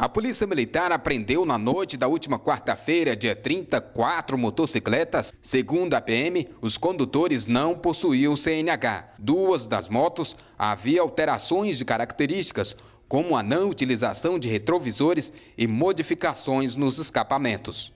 A Polícia Militar apreendeu na noite da última quarta-feira, dia 30, quatro motocicletas. Segundo a PM, os condutores não possuíam CNH. Duas das motos havia alterações de características, como a não utilização de retrovisores e modificações nos escapamentos.